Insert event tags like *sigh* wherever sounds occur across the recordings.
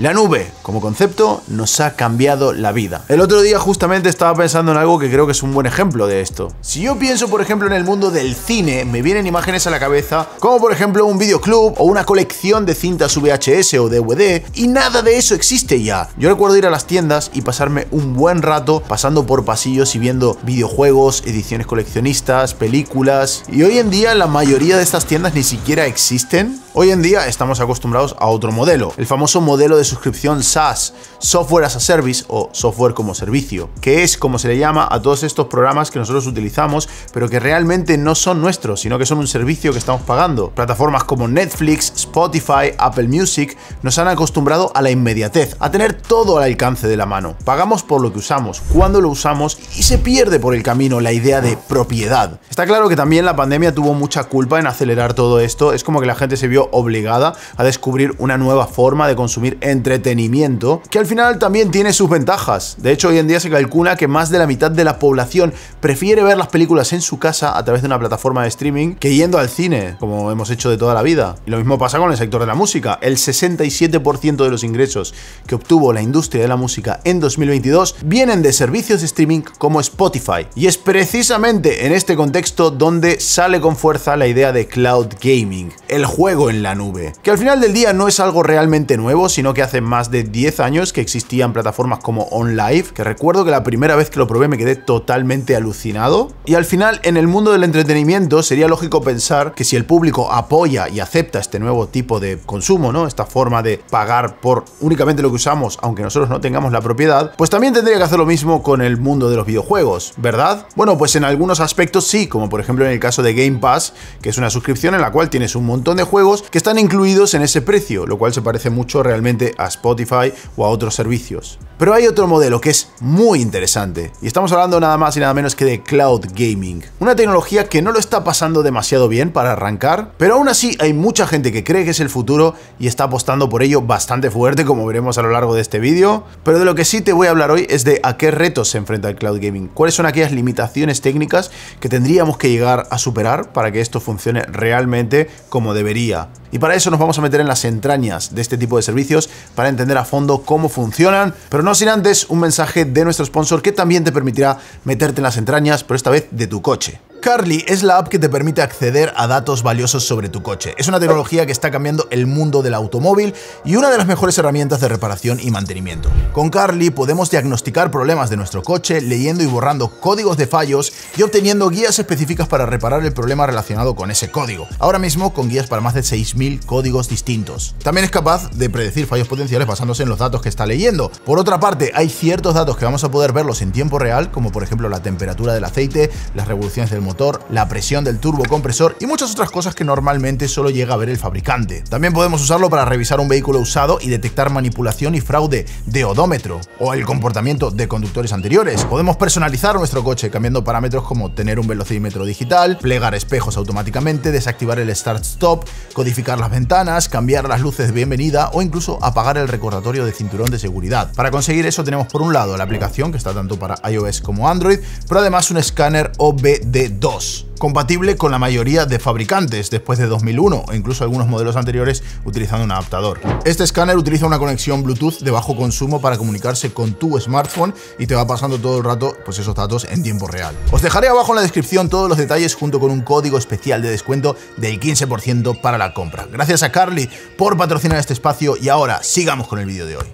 La nube, como concepto, nos ha cambiado la vida. El otro día justamente estaba pensando en algo que creo que es un buen ejemplo de esto. Si yo pienso, por ejemplo, en el mundo del cine, me vienen imágenes a la cabeza, como por ejemplo un videoclub o una colección de cintas VHS o DVD, y nada de eso existe ya. Yo recuerdo ir a las tiendas y pasarme un buen rato pasando por pasillos y viendo videojuegos, ediciones coleccionistas, películas, y hoy en día la mayoría de estas tiendas ni siquiera existen. Hoy en día estamos acostumbrados a otro modelo, el famoso modelo de suscripción SaaS, Software as a Service o Software como Servicio, que es como se le llama a todos estos programas que nosotros utilizamos, pero que realmente no son nuestros, sino que son un servicio que estamos pagando. Plataformas como Netflix, Spotify, Apple Music nos han acostumbrado a la inmediatez, a tener todo al alcance de la mano. Pagamos por lo que usamos, cuando lo usamos y se pierde por el camino la idea de propiedad. Está claro que también la pandemia tuvo mucha culpa en acelerar todo esto, es como que la gente se vio obligada a descubrir una nueva forma de consumir en entretenimiento, que al final también tiene sus ventajas. De hecho, hoy en día se calcula que más de la mitad de la población prefiere ver las películas en su casa a través de una plataforma de streaming que yendo al cine, como hemos hecho de toda la vida. Y lo mismo pasa con el sector de la música. El 67% de los ingresos que obtuvo la industria de la música en 2022 vienen de servicios de streaming como Spotify. Y es precisamente en este contexto donde sale con fuerza la idea de cloud gaming, el juego en la nube, que al final del día no es algo realmente nuevo, sino que hace más de 10 años que existían plataformas como OnLive, que recuerdo que la primera vez que lo probé me quedé totalmente alucinado. Y al final, en el mundo del entretenimiento, sería lógico pensar que si el público apoya y acepta este nuevo tipo de consumo, ¿no? Esta forma de pagar por únicamente lo que usamos, aunque nosotros no tengamos la propiedad, pues también tendría que hacer lo mismo con el mundo de los videojuegos, ¿verdad? Bueno, pues en algunos aspectos sí, como por ejemplo en el caso de Game Pass, que es una suscripción en la cual tienes un montón de juegos que están incluidos en ese precio, lo cual se parece mucho realmente a Spotify o a otros servicios. Pero hay otro modelo que es muy interesante, y estamos hablando nada más y nada menos que de cloud gaming, una tecnología que no lo está pasando demasiado bien para arrancar, pero aún así hay mucha gente que cree que es el futuro y está apostando por ello bastante fuerte, como veremos a lo largo de este vídeo, pero de lo que sí te voy a hablar hoy es de a qué retos se enfrenta el cloud gaming, cuáles son aquellas limitaciones técnicas que tendríamos que llegar a superar para que esto funcione realmente como debería. Y para eso nos vamos a meter en las entrañas de este tipo de servicios para entender a fondo cómo funcionan, pero no sin antes un mensaje de nuestro sponsor que también te permitirá meterte en las entrañas, pero esta vez de tu coche. Carly es la app que te permite acceder a datos valiosos sobre tu coche. Es una tecnología que está cambiando el mundo del automóvil y una de las mejores herramientas de reparación y mantenimiento. Con Carly podemos diagnosticar problemas de nuestro coche leyendo y borrando códigos de fallos y obteniendo guías específicas para reparar el problema relacionado con ese código. Ahora mismo con guías para más de 6.000 códigos distintos. También es capaz de predecir fallos potenciales basándose en los datos que está leyendo. Por otra parte, hay ciertos datos que vamos a poder verlos en tiempo real, como por ejemplo la temperatura del aceite, las revoluciones del motor motor, la presión del turbocompresor y muchas otras cosas que normalmente solo llega a ver el fabricante. También podemos usarlo para revisar un vehículo usado y detectar manipulación y fraude de odómetro o el comportamiento de conductores anteriores. Podemos personalizar nuestro coche cambiando parámetros como tener un velocímetro digital, plegar espejos automáticamente, desactivar el start-stop, codificar las ventanas, cambiar las luces de bienvenida o incluso apagar el recordatorio de cinturón de seguridad. Para conseguir eso tenemos por un lado la aplicación que está tanto para iOS como Android, pero además un escáner obd 2, compatible con la mayoría de fabricantes después de 2001 o incluso algunos modelos anteriores utilizando un adaptador. Este escáner utiliza una conexión Bluetooth de bajo consumo para comunicarse con tu smartphone y te va pasando todo el rato pues esos datos en tiempo real. Os dejaré abajo en la descripción todos los detalles junto con un código especial de descuento del 15% para la compra. Gracias a Carly por patrocinar este espacio y ahora sigamos con el vídeo de hoy.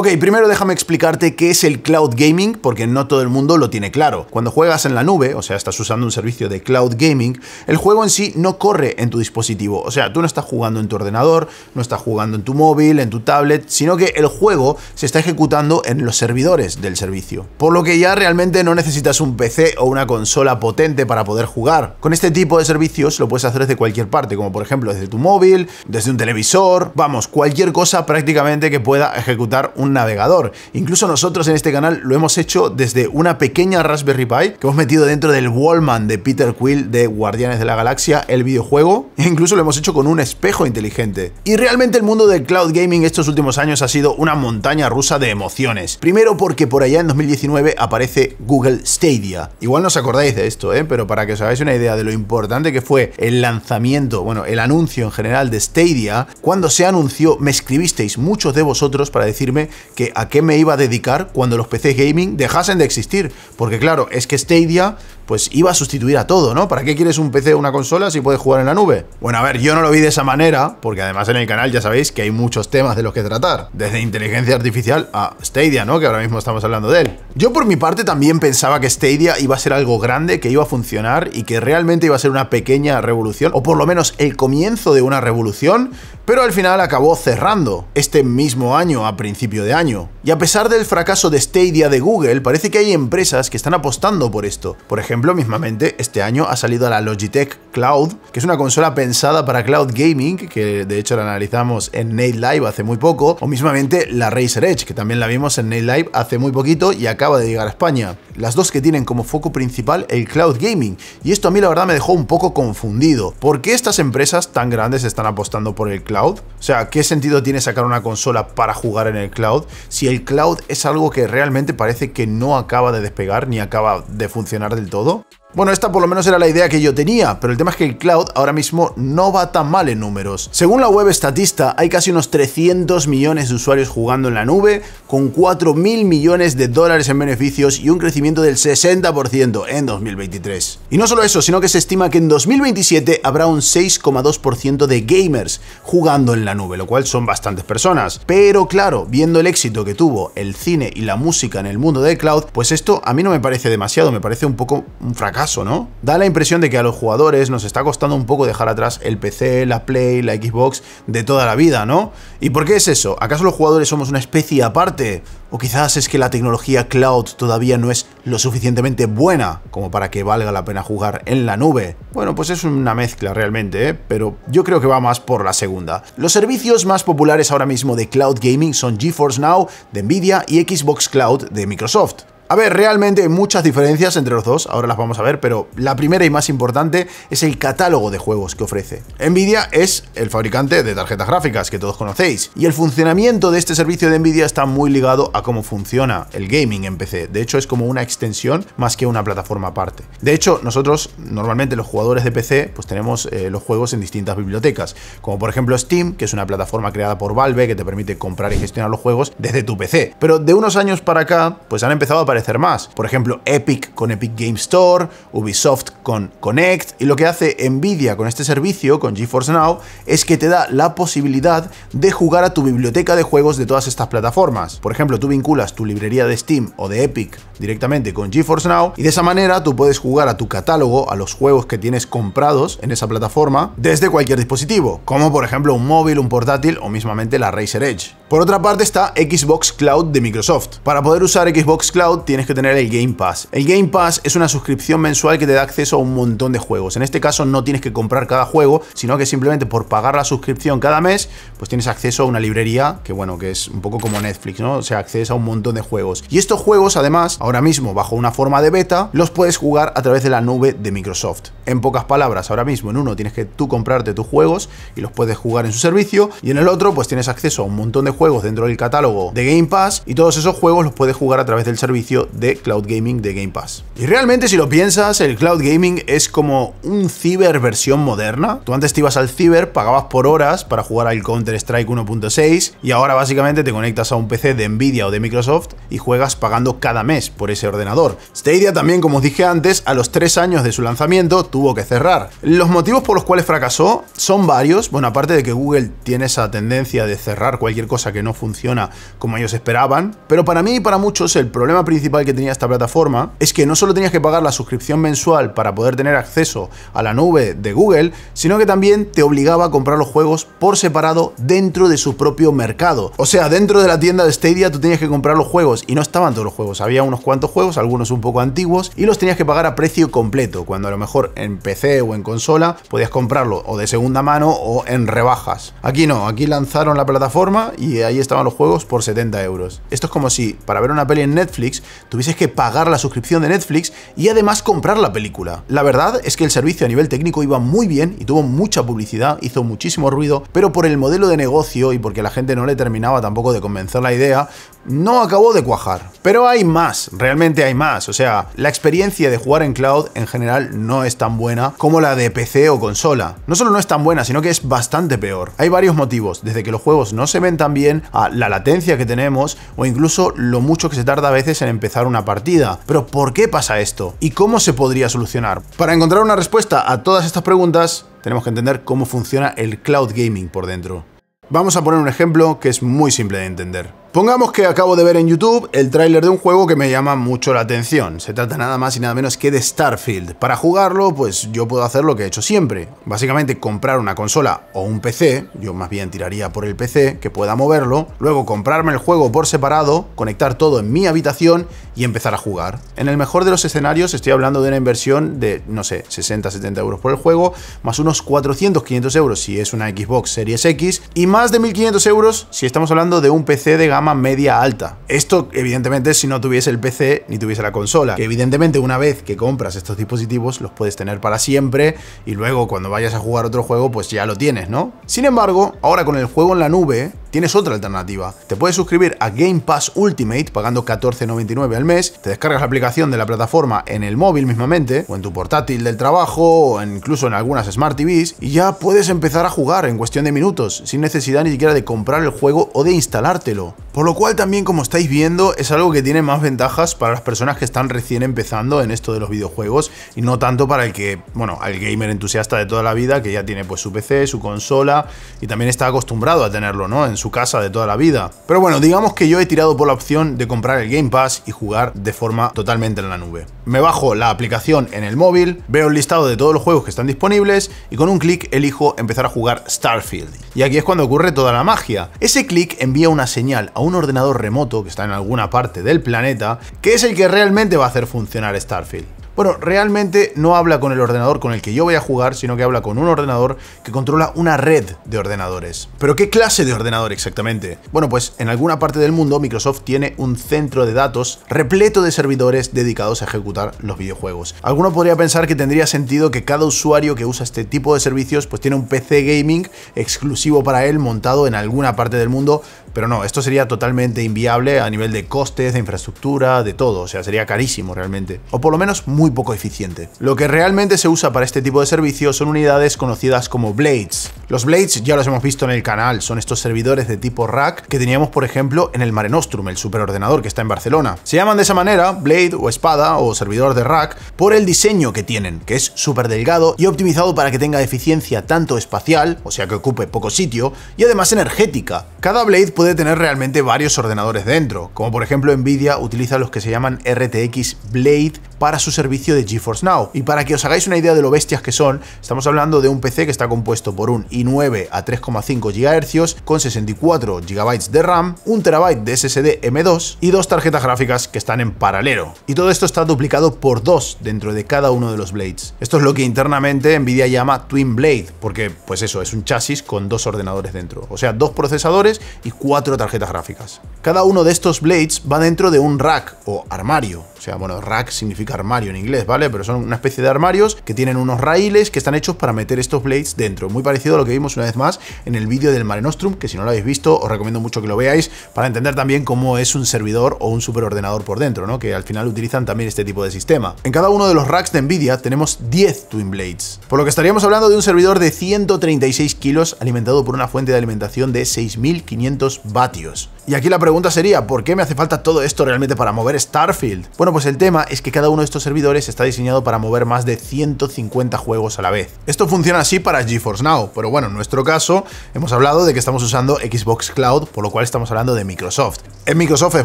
Ok, primero déjame explicarte qué es el cloud gaming, porque no todo el mundo lo tiene claro. Cuando juegas en la nube, o sea, estás usando un servicio de cloud gaming, el juego en sí no corre en tu dispositivo. O sea, tú no estás jugando en tu ordenador, no estás jugando en tu móvil, en tu tablet, sino que el juego se está ejecutando en los servidores del servicio. Por lo que ya realmente no necesitas un PC o una consola potente para poder jugar. Con este tipo de servicios lo puedes hacer desde cualquier parte, como por ejemplo desde tu móvil, desde un televisor, vamos, cualquier cosa prácticamente que pueda ejecutar un navegador. Incluso nosotros en este canal lo hemos hecho desde una pequeña Raspberry Pi que hemos metido dentro del Wallman de Peter Quill de Guardianes de la Galaxia, el videojuego, e *laughs* incluso lo hemos hecho con un espejo inteligente. Y realmente el mundo del cloud gaming estos últimos años ha sido una montaña rusa de emociones. Primero porque por allá en 2019 aparece Google Stadia. Igual no os acordáis de esto, ¿eh? pero para que os hagáis una idea de lo importante que fue el lanzamiento, bueno, el anuncio en general de Stadia, cuando se anunció me escribisteis muchos de vosotros para decirme que a qué me iba a dedicar cuando los PCs gaming dejasen de existir. Porque claro, es que Stadia pues iba a sustituir a todo, ¿no? ¿Para qué quieres un PC o una consola si puedes jugar en la nube? Bueno, a ver, yo no lo vi de esa manera, porque además en el canal ya sabéis que hay muchos temas de los que tratar, desde inteligencia artificial a Stadia, ¿no? Que ahora mismo estamos hablando de él. Yo por mi parte también pensaba que Stadia iba a ser algo grande, que iba a funcionar y que realmente iba a ser una pequeña revolución, o por lo menos el comienzo de una revolución, pero al final acabó cerrando este mismo año, a principio de año. Y a pesar del fracaso de Stadia de Google, parece que hay empresas que están apostando por esto. Por ejemplo, ejemplo, mismamente, este año ha salido la Logitech Cloud, que es una consola pensada para cloud gaming, que de hecho la analizamos en Nate Live hace muy poco, o mismamente la Razer Edge, que también la vimos en Nate Live hace muy poquito y acaba de llegar a España. Las dos que tienen como foco principal el cloud gaming, y esto a mí la verdad me dejó un poco confundido. ¿Por qué estas empresas tan grandes están apostando por el cloud? O sea, ¿qué sentido tiene sacar una consola para jugar en el cloud si el cloud es algo que realmente parece que no acaba de despegar ni acaba de funcionar del todo? todo bueno, esta por lo menos era la idea que yo tenía, pero el tema es que el cloud ahora mismo no va tan mal en números. Según la web estatista, hay casi unos 300 millones de usuarios jugando en la nube, con 4.000 millones de dólares en beneficios y un crecimiento del 60% en 2023. Y no solo eso, sino que se estima que en 2027 habrá un 6,2% de gamers jugando en la nube, lo cual son bastantes personas. Pero claro, viendo el éxito que tuvo el cine y la música en el mundo del cloud, pues esto a mí no me parece demasiado, me parece un poco un fracaso ¿no? Da la impresión de que a los jugadores nos está costando un poco dejar atrás el PC, la Play, la Xbox de toda la vida, ¿no? ¿Y por qué es eso? ¿Acaso los jugadores somos una especie aparte? ¿O quizás es que la tecnología cloud todavía no es lo suficientemente buena como para que valga la pena jugar en la nube? Bueno, pues es una mezcla realmente, ¿eh? pero yo creo que va más por la segunda. Los servicios más populares ahora mismo de cloud gaming son GeForce Now de Nvidia y Xbox Cloud de Microsoft. A ver, realmente hay muchas diferencias entre los dos, ahora las vamos a ver, pero la primera y más importante es el catálogo de juegos que ofrece. Nvidia es el fabricante de tarjetas gráficas que todos conocéis, y el funcionamiento de este servicio de Nvidia está muy ligado a cómo funciona el gaming en PC. De hecho, es como una extensión más que una plataforma aparte. De hecho, nosotros normalmente los jugadores de PC pues tenemos eh, los juegos en distintas bibliotecas, como por ejemplo Steam, que es una plataforma creada por Valve que te permite comprar y gestionar los juegos desde tu PC. Pero de unos años para acá, pues han empezado a aparecer Hacer más. Por ejemplo, Epic con Epic Game Store, Ubisoft con Connect, y lo que hace Nvidia con este servicio, con GeForce Now, es que te da la posibilidad de jugar a tu biblioteca de juegos de todas estas plataformas. Por ejemplo, tú vinculas tu librería de Steam o de Epic directamente con GeForce Now, y de esa manera tú puedes jugar a tu catálogo, a los juegos que tienes comprados en esa plataforma, desde cualquier dispositivo, como por ejemplo un móvil, un portátil o mismamente la Razer Edge. Por otra parte está Xbox Cloud de Microsoft. Para poder usar Xbox Cloud tienes que tener el Game Pass. El Game Pass es una suscripción mensual que te da acceso a un montón de juegos. En este caso no tienes que comprar cada juego, sino que simplemente por pagar la suscripción cada mes, pues tienes acceso a una librería, que bueno, que es un poco como Netflix, ¿no? O sea, accedes a un montón de juegos. Y estos juegos, además, ahora mismo bajo una forma de beta, los puedes jugar a través de la nube de Microsoft. En pocas palabras, ahora mismo en uno tienes que tú comprarte tus juegos y los puedes jugar en su servicio, y en el otro pues tienes acceso a un montón de juegos dentro del catálogo de Game Pass y todos esos juegos los puedes jugar a través del servicio de cloud gaming de Game Pass. Y realmente si lo piensas, el cloud gaming es como un ciberversión versión moderna. Tú antes te ibas al ciber, pagabas por horas para jugar al Counter-Strike 1.6 y ahora básicamente te conectas a un PC de Nvidia o de Microsoft y juegas pagando cada mes por ese ordenador. Stadia también, como os dije antes, a los tres años de su lanzamiento tuvo que cerrar. Los motivos por los cuales fracasó son varios. Bueno, aparte de que Google tiene esa tendencia de cerrar cualquier cosa que no funciona como ellos esperaban, pero para mí y para muchos el problema principal que tenía esta plataforma es que no solo tenías que pagar la suscripción mensual para poder tener acceso a la nube de Google, sino que también te obligaba a comprar los juegos por separado dentro de su propio mercado. O sea, dentro de la tienda de Stadia tú tenías que comprar los juegos y no estaban todos los juegos, había unos cuantos juegos, algunos un poco antiguos, y los tenías que pagar a precio completo, cuando a lo mejor en PC o en consola podías comprarlo o de segunda mano o en rebajas. Aquí no, aquí lanzaron la plataforma y ahí estaban los juegos por 70 euros. Esto es como si para ver una peli en Netflix tuvieses que pagar la suscripción de Netflix y además comprar la película. La verdad es que el servicio a nivel técnico iba muy bien y tuvo mucha publicidad, hizo muchísimo ruido, pero por el modelo de negocio y porque la gente no le terminaba tampoco de convencer la idea, no acabó de cuajar. Pero hay más, realmente hay más. O sea, la experiencia de jugar en cloud en general no es tan buena como la de PC o consola. No solo no es tan buena, sino que es bastante peor. Hay varios motivos, desde que los juegos no se ven tan bien, a la latencia que tenemos o incluso lo mucho que se tarda a veces en empezar una partida. Pero ¿por qué pasa esto? ¿Y cómo se podría solucionar? Para encontrar una respuesta a todas estas preguntas, tenemos que entender cómo funciona el cloud gaming por dentro. Vamos a poner un ejemplo que es muy simple de entender. Pongamos que acabo de ver en YouTube el tráiler de un juego que me llama mucho la atención. Se trata nada más y nada menos que de Starfield. Para jugarlo, pues yo puedo hacer lo que he hecho siempre. Básicamente comprar una consola o un PC, yo más bien tiraría por el PC, que pueda moverlo, luego comprarme el juego por separado, conectar todo en mi habitación y empezar a jugar. En el mejor de los escenarios estoy hablando de una inversión de, no sé, 60-70 euros por el juego, más unos 400-500 euros si es una Xbox Series X, y más de 1500 euros si estamos hablando de un PC de gama media alta. Esto, evidentemente, si no tuviese el PC ni tuviese la consola, que evidentemente una vez que compras estos dispositivos los puedes tener para siempre y luego cuando vayas a jugar otro juego pues ya lo tienes, ¿no? Sin embargo, ahora con el juego en la nube, tienes otra alternativa. Te puedes suscribir a Game Pass Ultimate pagando 14,99 al mes, te descargas la aplicación de la plataforma en el móvil mismamente, o en tu portátil del trabajo, o incluso en algunas Smart TVs, y ya puedes empezar a jugar en cuestión de minutos, sin necesidad ni siquiera de comprar el juego o de instalártelo. Por lo cual también como estáis viendo es algo que tiene más ventajas para las personas que están recién empezando en esto de los videojuegos y no tanto para el que, bueno, al gamer entusiasta de toda la vida que ya tiene pues su PC, su consola y también está acostumbrado a tenerlo, ¿no? En su casa de toda la vida. Pero bueno, digamos que yo he tirado por la opción de comprar el Game Pass y jugar de forma totalmente en la nube. Me bajo la aplicación en el móvil, veo el listado de todos los juegos que están disponibles y con un clic elijo empezar a jugar Starfield. Y aquí es cuando ocurre toda la magia. Ese clic envía una señal a un ordenador remoto que está en alguna parte del planeta, que es el que realmente va a hacer funcionar Starfield. Bueno, realmente no habla con el ordenador con el que yo voy a jugar, sino que habla con un ordenador que controla una red de ordenadores. ¿Pero qué clase de ordenador exactamente? Bueno, pues en alguna parte del mundo Microsoft tiene un centro de datos repleto de servidores dedicados a ejecutar los videojuegos. Alguno podría pensar que tendría sentido que cada usuario que usa este tipo de servicios pues tiene un PC gaming exclusivo para él montado en alguna parte del mundo pero no, esto sería totalmente inviable a nivel de costes, de infraestructura, de todo. O sea, sería carísimo realmente. O por lo menos muy poco eficiente. Lo que realmente se usa para este tipo de servicios son unidades conocidas como blades. Los blades ya los hemos visto en el canal, son estos servidores de tipo rack que teníamos por ejemplo en el Mare Nostrum, el superordenador que está en Barcelona. Se llaman de esa manera blade o espada o servidor de rack por el diseño que tienen, que es súper delgado y optimizado para que tenga eficiencia tanto espacial, o sea que ocupe poco sitio, y además energética. Cada blade puede tener realmente varios ordenadores dentro, como por ejemplo Nvidia utiliza los que se llaman RTX Blade para su servicio de GeForce Now. Y para que os hagáis una idea de lo bestias que son, estamos hablando de un PC que está compuesto por un i9 a 3,5 GHz con 64 GB de RAM, un TB de SSD M2 y dos tarjetas gráficas que están en paralelo. Y todo esto está duplicado por dos dentro de cada uno de los blades. Esto es lo que internamente Nvidia llama Twin Blade, porque pues eso, es un chasis con dos ordenadores dentro, o sea, dos procesadores y cuatro tarjetas gráficas. Cada uno de estos blades va dentro de un rack o armario, o sea, bueno, rack significa armario en inglés, ¿vale? Pero son una especie de armarios que tienen unos raíles que están hechos para meter estos blades dentro. Muy parecido a lo que vimos una vez más en el vídeo del Mare Nostrum, que si no lo habéis visto, os recomiendo mucho que lo veáis para entender también cómo es un servidor o un superordenador por dentro, ¿no? Que al final utilizan también este tipo de sistema. En cada uno de los racks de Nvidia tenemos 10 Twin Blades, por lo que estaríamos hablando de un servidor de 136 kilos alimentado por una fuente de alimentación de 6500 vatios. Y aquí la pregunta sería, ¿por qué me hace falta todo esto realmente para mover Starfield? Bueno, pues el tema es que cada uno de estos servidores está diseñado para mover más de 150 juegos a la vez. Esto funciona así para GeForce Now, pero bueno, en nuestro caso hemos hablado de que estamos usando Xbox Cloud, por lo cual estamos hablando de Microsoft. En Microsoft es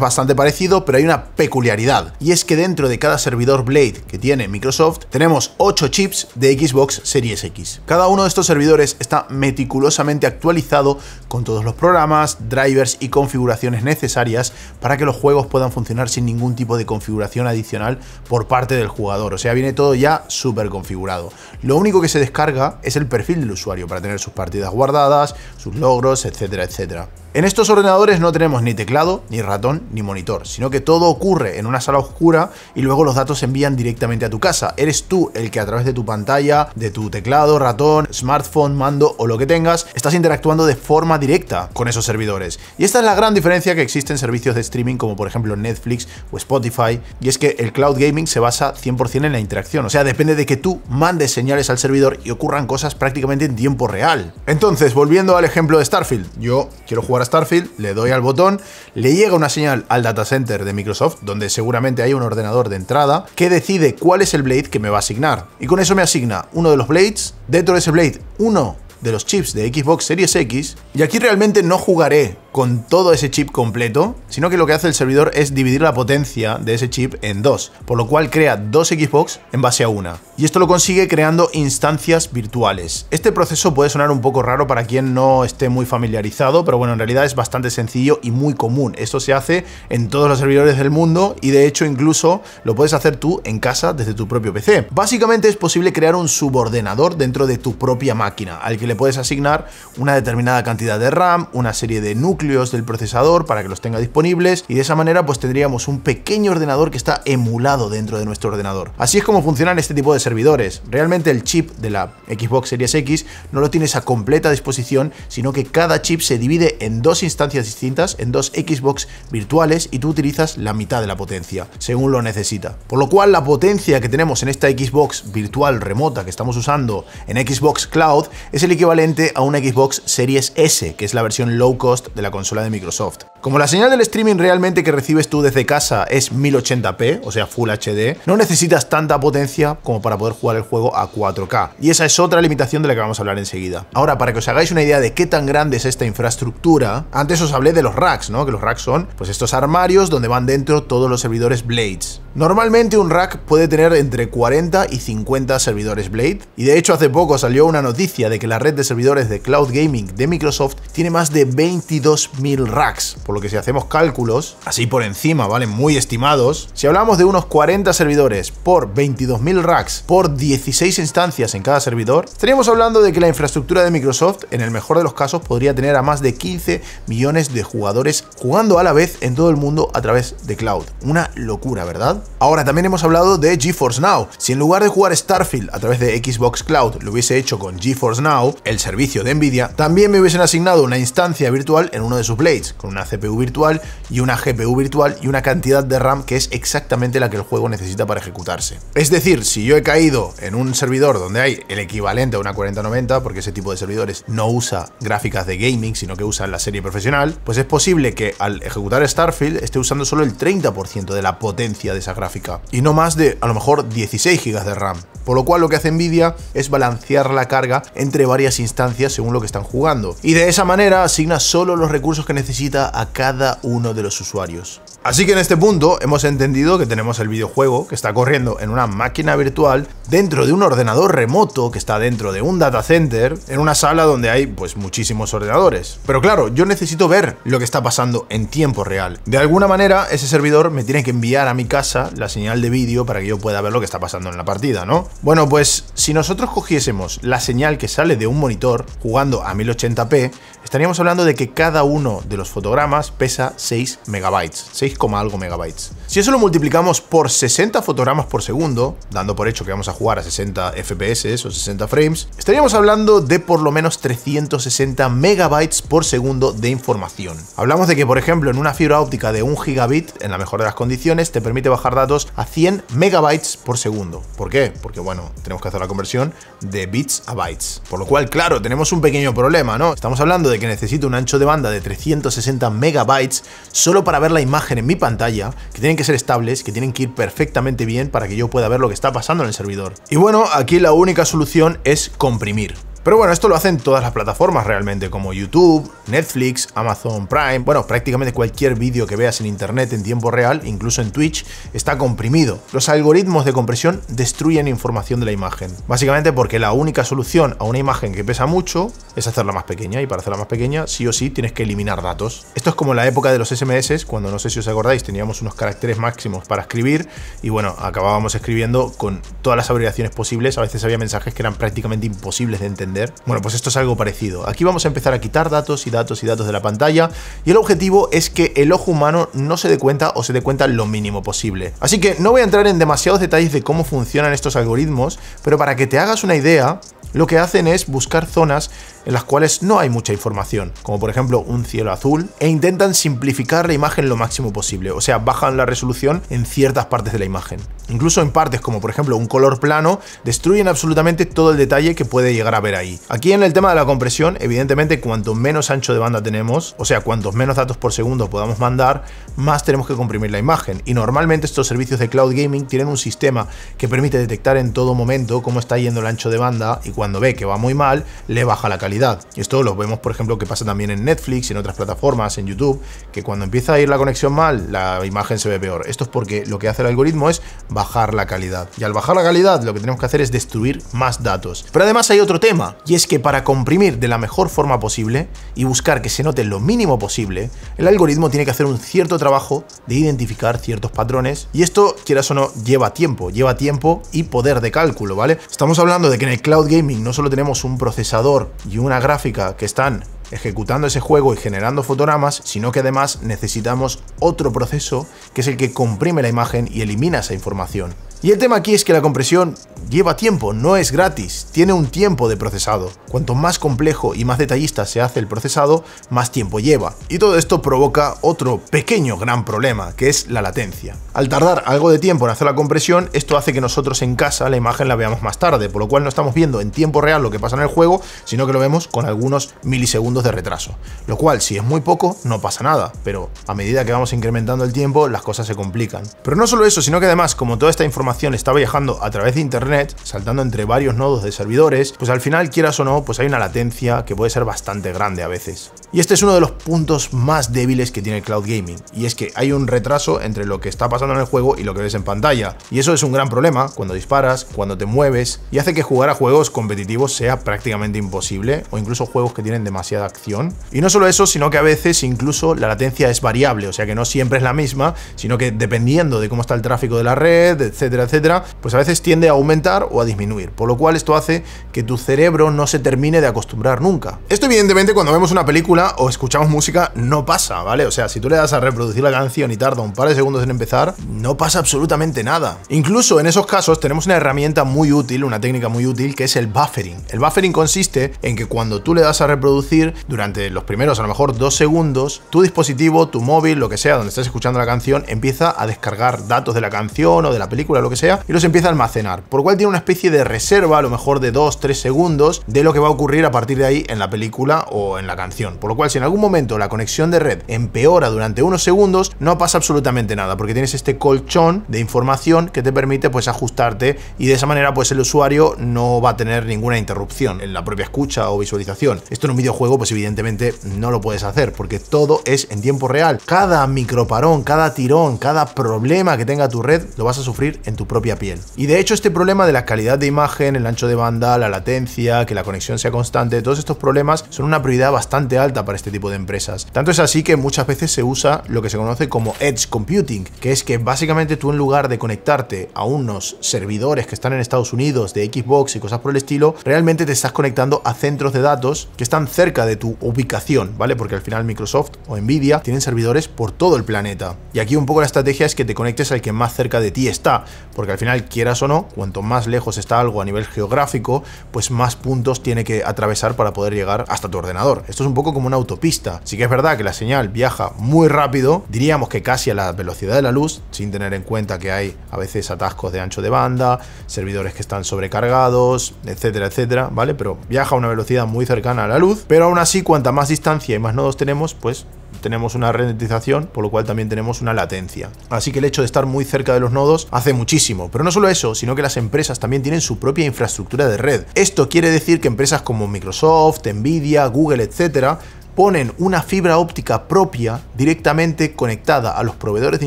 bastante parecido, pero hay una peculiaridad, y es que dentro de cada servidor Blade que tiene Microsoft, tenemos 8 chips de Xbox Series X. Cada uno de estos servidores está meticulosamente actualizado con todos los programas, drivers y configuraciones necesarias para que los juegos puedan funcionar sin ningún tipo de configuración adicional por parte del jugador. O sea, viene todo ya súper configurado. Lo único que se descarga es el perfil del usuario para tener sus partidas guardadas, sus logros, etcétera, etcétera. En estos ordenadores no tenemos ni teclado, ni ratón, ni monitor, sino que todo ocurre en una sala oscura y luego los datos se envían directamente a tu casa. Eres tú el que a través de tu pantalla, de tu teclado, ratón, smartphone, mando o lo que tengas, estás interactuando de forma directa con esos servidores. Y esta es la gran diferencia que existe en servicios de streaming como por ejemplo Netflix o Spotify, y es que el cloud gaming se basa 100% en la interacción, o sea, depende de que tú mandes señales al servidor y ocurran cosas prácticamente en tiempo real. Entonces, volviendo al ejemplo de Starfield, yo quiero jugar Starfield, le doy al botón, le llega una señal al data center de Microsoft, donde seguramente hay un ordenador de entrada, que decide cuál es el blade que me va a asignar. Y con eso me asigna uno de los blades, dentro de ese blade, uno de los chips de Xbox Series X. Y aquí realmente no jugaré con todo ese chip completo, sino que lo que hace el servidor es dividir la potencia de ese chip en dos, por lo cual crea dos Xbox en base a una. Y esto lo consigue creando instancias virtuales. Este proceso puede sonar un poco raro para quien no esté muy familiarizado, pero bueno, en realidad es bastante sencillo y muy común. Esto se hace en todos los servidores del mundo y de hecho incluso lo puedes hacer tú en casa desde tu propio PC. Básicamente es posible crear un subordenador dentro de tu propia máquina, al que le puedes asignar una determinada cantidad de RAM, una serie de núcleos del procesador para que los tenga disponibles y de esa manera pues tendríamos un pequeño ordenador que está emulado dentro de nuestro ordenador. Así es como funcionan este tipo de servidores. Realmente el chip de la Xbox Series X no lo tienes a completa disposición, sino que cada chip se divide en dos instancias distintas, en dos Xbox virtuales y tú utilizas la mitad de la potencia, según lo necesita. Por lo cual la potencia que tenemos en esta Xbox virtual remota que estamos usando en Xbox Cloud es el equivalente equivalente a una Xbox Series S, que es la versión low cost de la consola de Microsoft. Como la señal del streaming realmente que recibes tú desde casa es 1080p, o sea Full HD, no necesitas tanta potencia como para poder jugar el juego a 4K. Y esa es otra limitación de la que vamos a hablar enseguida. Ahora, para que os hagáis una idea de qué tan grande es esta infraestructura, antes os hablé de los racks, ¿no? Que los racks son pues estos armarios donde van dentro todos los servidores Blades. Normalmente un rack puede tener entre 40 y 50 servidores Blade, y de hecho hace poco salió una noticia de que la red de servidores de cloud gaming de Microsoft tiene más de 22.000 racks, por lo que si hacemos cálculos, así por encima, ¿vale? Muy estimados, si hablamos de unos 40 servidores por 22.000 racks por 16 instancias en cada servidor, estaríamos hablando de que la infraestructura de Microsoft, en el mejor de los casos, podría tener a más de 15 millones de jugadores jugando a la vez en todo el mundo a través de cloud. Una locura, ¿verdad? Ahora, también hemos hablado de GeForce Now. Si en lugar de jugar Starfield a través de Xbox Cloud lo hubiese hecho con GeForce Now, el servicio de Nvidia, también me hubiesen asignado una instancia virtual en uno de sus blades, con una CPU virtual y una GPU virtual y una cantidad de RAM que es exactamente la que el juego necesita para ejecutarse. Es decir, si yo he caído en un servidor donde hay el equivalente a una 4090, porque ese tipo de servidores no usa gráficas de gaming, sino que usa la serie profesional, pues es posible que al ejecutar Starfield esté usando solo el 30% de la potencia de esa gráfica, y no más de a lo mejor 16 GB de RAM. Por lo cual lo que hace Nvidia es balancear la carga entre varias instancias según lo que están jugando, y de esa manera asigna solo los recursos que necesita a cada uno de los usuarios. Así que en este punto hemos entendido que tenemos el videojuego que está corriendo en una máquina virtual dentro de un ordenador remoto que está dentro de un data center en una sala donde hay pues muchísimos ordenadores. Pero claro, yo necesito ver lo que está pasando en tiempo real. De alguna manera ese servidor me tiene que enviar a mi casa la señal de vídeo para que yo pueda ver lo que está pasando en la partida, ¿no? Bueno, pues si nosotros cogiésemos la señal que sale de un monitor jugando a 1080p, estaríamos hablando de que cada uno de los fotogramas pesa 6 megabytes, 6 como algo megabytes. Si eso lo multiplicamos por 60 fotogramas por segundo, dando por hecho que vamos a jugar a 60 FPS o 60 frames, estaríamos hablando de por lo menos 360 megabytes por segundo de información. Hablamos de que, por ejemplo, en una fibra óptica de 1 gigabit, en la mejor de las condiciones, te permite bajar datos a 100 megabytes por segundo. ¿Por qué? Porque, bueno, tenemos que hacer la conversión de bits a bytes. Por lo cual, claro, tenemos un pequeño problema, ¿no? Estamos hablando de que necesito un ancho de banda de 360 megabytes solo para ver la imagen mi pantalla, que tienen que ser estables, que tienen que ir perfectamente bien para que yo pueda ver lo que está pasando en el servidor. Y bueno, aquí la única solución es comprimir. Pero bueno, esto lo hacen todas las plataformas realmente, como YouTube, Netflix, Amazon Prime, bueno, prácticamente cualquier vídeo que veas en Internet en tiempo real, incluso en Twitch, está comprimido. Los algoritmos de compresión destruyen información de la imagen, básicamente porque la única solución a una imagen que pesa mucho es hacerla más pequeña, y para hacerla más pequeña, sí o sí, tienes que eliminar datos. Esto es como la época de los SMS, cuando no sé si os acordáis, teníamos unos caracteres máximos para escribir, y bueno, acabábamos escribiendo con todas las abreviaciones posibles, a veces había mensajes que eran prácticamente imposibles de entender bueno, pues esto es algo parecido. Aquí vamos a empezar a quitar datos y datos y datos de la pantalla y el objetivo es que el ojo humano no se dé cuenta o se dé cuenta lo mínimo posible. Así que no voy a entrar en demasiados detalles de cómo funcionan estos algoritmos, pero para que te hagas una idea, lo que hacen es buscar zonas en las cuales no hay mucha información, como por ejemplo un cielo azul, e intentan simplificar la imagen lo máximo posible, o sea, bajan la resolución en ciertas partes de la imagen. Incluso en partes como por ejemplo un color plano, destruyen absolutamente todo el detalle que puede llegar a ver ahí. Aquí en el tema de la compresión, evidentemente cuanto menos ancho de banda tenemos, o sea, cuantos menos datos por segundo podamos mandar, más tenemos que comprimir la imagen. Y normalmente estos servicios de cloud gaming tienen un sistema que permite detectar en todo momento cómo está yendo el ancho de banda y cuando ve que va muy mal, le baja la calidad y Esto lo vemos, por ejemplo, que pasa también en Netflix en otras plataformas, en YouTube, que cuando empieza a ir la conexión mal, la imagen se ve peor. Esto es porque lo que hace el algoritmo es bajar la calidad. Y al bajar la calidad, lo que tenemos que hacer es destruir más datos. Pero además hay otro tema, y es que para comprimir de la mejor forma posible y buscar que se note lo mínimo posible, el algoritmo tiene que hacer un cierto trabajo de identificar ciertos patrones. Y esto, quieras o no, lleva tiempo, lleva tiempo y poder de cálculo, ¿vale? Estamos hablando de que en el cloud gaming no solo tenemos un procesador y un una gráfica que están ejecutando ese juego y generando fotogramas, sino que además necesitamos otro proceso que es el que comprime la imagen y elimina esa información. Y el tema aquí es que la compresión lleva tiempo, no es gratis, tiene un tiempo de procesado. Cuanto más complejo y más detallista se hace el procesado, más tiempo lleva. Y todo esto provoca otro pequeño gran problema, que es la latencia. Al tardar algo de tiempo en hacer la compresión, esto hace que nosotros en casa la imagen la veamos más tarde, por lo cual no estamos viendo en tiempo real lo que pasa en el juego, sino que lo vemos con algunos milisegundos de retraso. Lo cual, si es muy poco, no pasa nada, pero a medida que vamos incrementando el tiempo, las cosas se complican. Pero no solo eso, sino que además, como toda esta información está viajando a través de internet, saltando entre varios nodos de servidores, pues al final, quieras o no, pues hay una latencia que puede ser bastante grande a veces. Y este es uno de los puntos más débiles que tiene el cloud gaming, y es que hay un retraso entre lo que está pasando en el juego y lo que ves en pantalla. Y eso es un gran problema cuando disparas, cuando te mueves, y hace que jugar a juegos competitivos sea prácticamente imposible, o incluso juegos que tienen demasiada acción. Y no solo eso, sino que a veces incluso la latencia es variable, o sea que no siempre es la misma, sino que dependiendo de cómo está el tráfico de la red, etcétera, etcétera, pues a veces tiende a aumentar o a disminuir, por lo cual esto hace que tu cerebro no se termine de acostumbrar nunca. Esto evidentemente cuando vemos una película o escuchamos música no pasa, ¿vale? O sea, si tú le das a reproducir la canción y tarda un par de segundos en empezar, no pasa absolutamente nada. Incluso en esos casos tenemos una herramienta muy útil, una técnica muy útil, que es el buffering. El buffering consiste en que cuando tú le das a reproducir, durante los primeros a lo mejor dos segundos, tu dispositivo, tu móvil, lo que sea, donde estés escuchando la canción, empieza a descargar datos de la canción o de la película, lo que sea, y los empieza a almacenar, por lo cual tiene una especie de reserva, a lo mejor de 2-3 segundos, de lo que va a ocurrir a partir de ahí en la película o en la canción, por lo cual si en algún momento la conexión de red empeora durante unos segundos, no pasa absolutamente nada, porque tienes este colchón de información que te permite pues ajustarte y de esa manera pues el usuario no va a tener ninguna interrupción en la propia escucha o visualización. Esto en un videojuego pues evidentemente no lo puedes hacer porque todo es en tiempo real. Cada microparón, cada tirón, cada problema que tenga tu red lo vas a sufrir en tu propia piel. Y de hecho este problema de la calidad de imagen, el ancho de banda, la latencia, que la conexión sea constante, todos estos problemas son una prioridad bastante alta para este tipo de empresas. Tanto es así que muchas veces se usa lo que se conoce como Edge Computing, que es que básicamente tú en lugar de conectarte a unos servidores que están en Estados Unidos de Xbox y cosas por el estilo, realmente te estás conectando a centros de datos que están cerca de tu ubicación, ¿vale? Porque al final Microsoft o Nvidia tienen servidores por todo el planeta. Y aquí un poco la estrategia es que te conectes al que más cerca de ti está, porque al final, quieras o no, cuanto más lejos está algo a nivel geográfico, pues más puntos tiene que atravesar para poder llegar hasta tu ordenador. Esto es un poco como una autopista. Sí que es verdad que la señal viaja muy rápido, diríamos que casi a la velocidad de la luz, sin tener en cuenta que hay a veces atascos de ancho de banda, servidores que están sobrecargados, etcétera, etcétera, ¿vale? Pero viaja a una velocidad muy cercana a la luz, pero aún así, cuanta más distancia y más nodos tenemos, pues tenemos una rentización, por lo cual también tenemos una latencia. Así que el hecho de estar muy cerca de los nodos hace muchísimo. Pero no solo eso, sino que las empresas también tienen su propia infraestructura de red. Esto quiere decir que empresas como Microsoft, Nvidia, Google, etcétera, ponen una fibra óptica propia directamente conectada a los proveedores de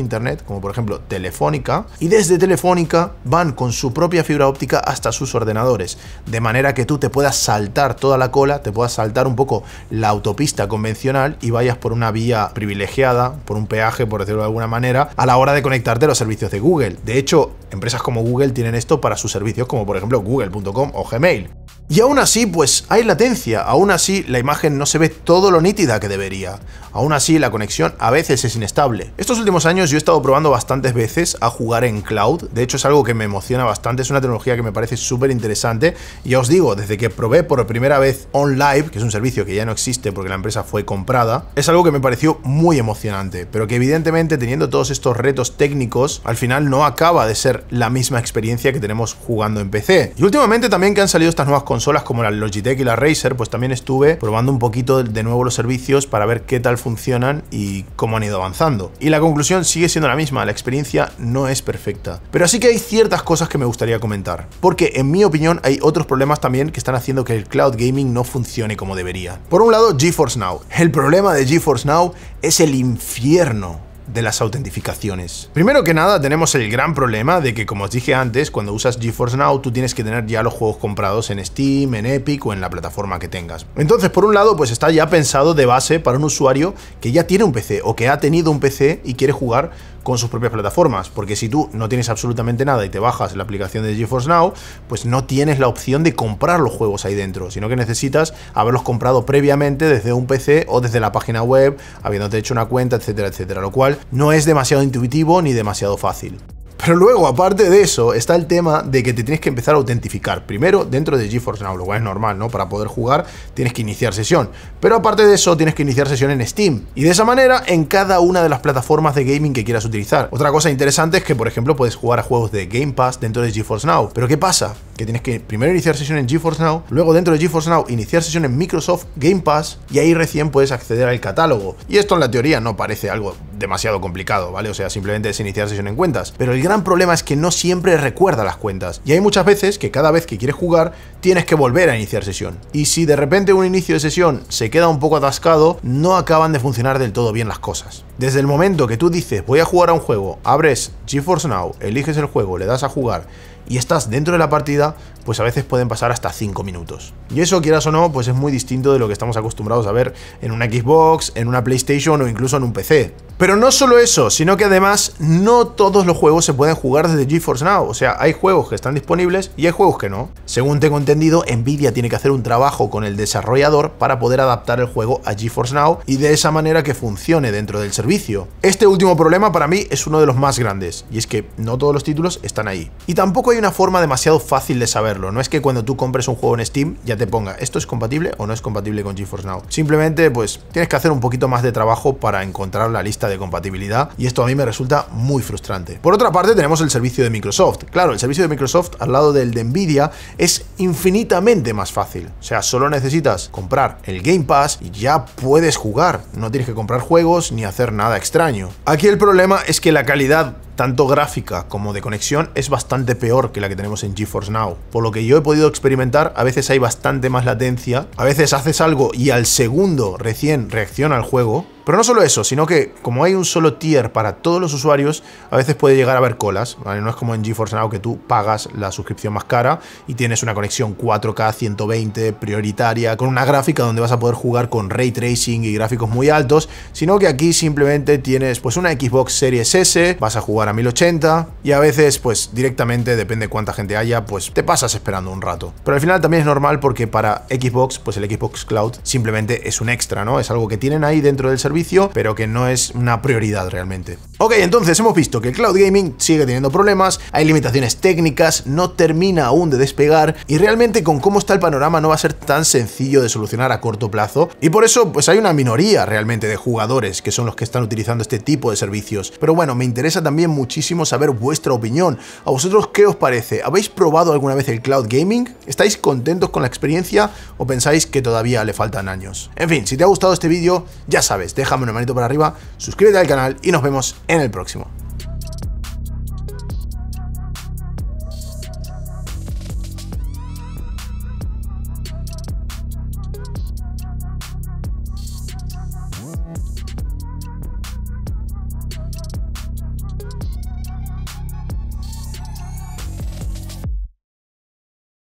Internet, como por ejemplo Telefónica, y desde Telefónica van con su propia fibra óptica hasta sus ordenadores, de manera que tú te puedas saltar toda la cola, te puedas saltar un poco la autopista convencional y vayas por una vía privilegiada, por un peaje, por decirlo de alguna manera, a la hora de conectarte a los servicios de Google. De hecho, empresas como Google tienen esto para sus servicios como por ejemplo google.com o Gmail. Y aún así, pues hay latencia, aún así la imagen no se ve todo lo nítida que debería, aún así la conexión a veces es inestable. Estos últimos años yo he estado probando bastantes veces a jugar en cloud, de hecho es algo que me emociona bastante, es una tecnología que me parece súper interesante, y ya os digo, desde que probé por primera vez OnLive, que es un servicio que ya no existe porque la empresa fue comprada, es algo que me pareció muy emocionante, pero que evidentemente teniendo todos estos retos técnicos, al final no acaba de ser la misma experiencia que tenemos jugando en PC. Y últimamente también que han salido estas nuevas consolas como la Logitech y la Razer, pues también estuve probando un poquito de nuevo los servicios para ver qué tal funcionan y cómo han ido avanzando. Y la conclusión sigue siendo la misma, la experiencia no es perfecta. Pero así que hay ciertas cosas que me gustaría comentar, porque en mi opinión hay otros problemas también que están haciendo que el cloud gaming no funcione como debería. Por un lado, GeForce Now. El problema de GeForce Now es el infierno de las autentificaciones. Primero que nada tenemos el gran problema de que como os dije antes, cuando usas GeForce Now tú tienes que tener ya los juegos comprados en Steam, en Epic o en la plataforma que tengas. Entonces por un lado pues está ya pensado de base para un usuario que ya tiene un PC o que ha tenido un PC y quiere jugar con sus propias plataformas, porque si tú no tienes absolutamente nada y te bajas la aplicación de GeForce Now, pues no tienes la opción de comprar los juegos ahí dentro, sino que necesitas haberlos comprado previamente desde un PC o desde la página web, habiéndote hecho una cuenta, etcétera, etcétera, lo cual no es demasiado intuitivo ni demasiado fácil. Pero luego, aparte de eso, está el tema de que te tienes que empezar a autentificar. Primero, dentro de GeForce Now, lo cual es normal, ¿no? Para poder jugar tienes que iniciar sesión. Pero aparte de eso, tienes que iniciar sesión en Steam. Y de esa manera, en cada una de las plataformas de gaming que quieras utilizar. Otra cosa interesante es que, por ejemplo, puedes jugar a juegos de Game Pass dentro de GeForce Now. Pero ¿qué pasa? que tienes que primero iniciar sesión en GeForce Now, luego dentro de GeForce Now iniciar sesión en Microsoft Game Pass y ahí recién puedes acceder al catálogo. Y esto en la teoría no parece algo demasiado complicado, ¿vale? O sea, simplemente es iniciar sesión en cuentas. Pero el gran problema es que no siempre recuerda las cuentas. Y hay muchas veces que cada vez que quieres jugar tienes que volver a iniciar sesión. Y si de repente un inicio de sesión se queda un poco atascado, no acaban de funcionar del todo bien las cosas. Desde el momento que tú dices voy a jugar a un juego, abres GeForce Now, eliges el juego, le das a jugar y estás dentro de la partida, pues a veces pueden pasar hasta 5 minutos. Y eso, quieras o no, pues es muy distinto de lo que estamos acostumbrados a ver en una Xbox, en una PlayStation o incluso en un PC. Pero no solo eso, sino que además no todos los juegos se pueden jugar desde GeForce Now, o sea, hay juegos que están disponibles y hay juegos que no. Según tengo entendido, Nvidia tiene que hacer un trabajo con el desarrollador para poder adaptar el juego a GeForce Now y de esa manera que funcione dentro del servicio. Este último problema para mí es uno de los más grandes, y es que no todos los títulos están ahí. Y tampoco hay una forma demasiado fácil de saber no es que cuando tú compres un juego en Steam ya te ponga esto es compatible o no es compatible con GeForce Now. Simplemente pues tienes que hacer un poquito más de trabajo para encontrar la lista de compatibilidad y esto a mí me resulta muy frustrante. Por otra parte tenemos el servicio de Microsoft. Claro, el servicio de Microsoft al lado del de Nvidia es infinitamente más fácil. O sea, solo necesitas comprar el Game Pass y ya puedes jugar. No tienes que comprar juegos ni hacer nada extraño. Aquí el problema es que la calidad tanto gráfica como de conexión, es bastante peor que la que tenemos en GeForce Now. Por lo que yo he podido experimentar, a veces hay bastante más latencia, a veces haces algo y al segundo recién reacciona el juego, pero no solo eso, sino que como hay un solo tier para todos los usuarios, a veces puede llegar a haber colas. No es como en GeForce Now que tú pagas la suscripción más cara y tienes una conexión 4K 120 prioritaria con una gráfica donde vas a poder jugar con ray tracing y gráficos muy altos, sino que aquí simplemente tienes pues una Xbox Series S, vas a jugar a 1080 y a veces pues directamente depende cuánta gente haya, pues te pasas esperando un rato. Pero al final también es normal porque para Xbox pues el Xbox Cloud simplemente es un extra, ¿no? Es algo que tienen ahí dentro del servicio pero que no es una prioridad realmente. Ok, entonces hemos visto que el cloud gaming sigue teniendo problemas, hay limitaciones técnicas, no termina aún de despegar y realmente con cómo está el panorama no va a ser tan sencillo de solucionar a corto plazo y por eso pues hay una minoría realmente de jugadores que son los que están utilizando este tipo de servicios. Pero bueno, me interesa también muchísimo saber vuestra opinión. ¿A vosotros qué os parece? ¿Habéis probado alguna vez el cloud gaming? ¿Estáis contentos con la experiencia o pensáis que todavía le faltan años? En fin, si te ha gustado este vídeo, ya sabes, deja déjame un manito para arriba, suscríbete al canal y nos vemos en el próximo.